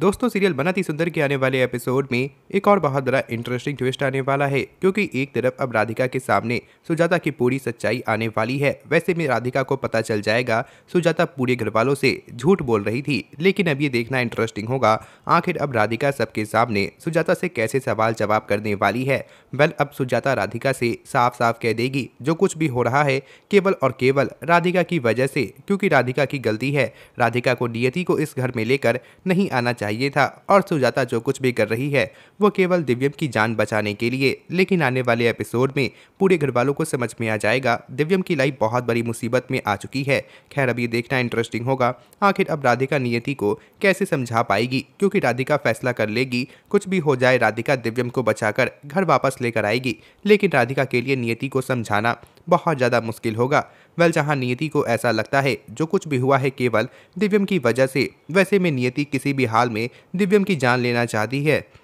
दोस्तों सीरियल बनाती सुंदर के आने वाले एपिसोड में एक और बहुत बड़ा इंटरेस्टिंग ट्विस्ट आने वाला है क्योंकि एक तरफ अब राधिका के सामने सुजाता की पूरी सच्चाई आने वाली है वैसे में राधिका को पता चल जाएगा सुजाता पूरे घर वालों से झूठ बोल रही थी लेकिन अब ये देखना इंटरेस्टिंग होगा आखिर अब राधिका सबके सामने सुजाता से कैसे सवाल जवाब करने वाली है वेल अब सुजाता राधिका से साफ साफ कह देगी जो कुछ भी हो रहा है केवल और केवल राधिका की वजह से क्योंकि राधिका की गलती है राधिका को नियति को इस घर में लेकर नहीं आना चाहिए चाहिए था और सुजाता जो कुछ भी कर रही है वो केवल दिव्यम की जान बचाने के लिए लेकिन आने वाले एपिसोड में पूरे घर वालों को समझ में आ जाएगा दिव्यम की लाइफ बहुत बड़ी मुसीबत में आ चुकी है खैर अब ये देखना इंटरेस्टिंग होगा आखिर अब राधिका नियति को कैसे समझा पाएगी क्योंकि राधिका फैसला कर लेगी कुछ भी हो जाए राधिका दिव्यम को बचाकर घर वापस लेकर आएगी लेकिन राधिका के लिए नियति को समझाना बहुत ज़्यादा मुश्किल होगा वेल जहाँ नियति को ऐसा लगता है जो कुछ भी हुआ है केवल दिव्यम की वजह से वैसे में नियति किसी भी हाल में दिव्यम की जान लेना चाहती है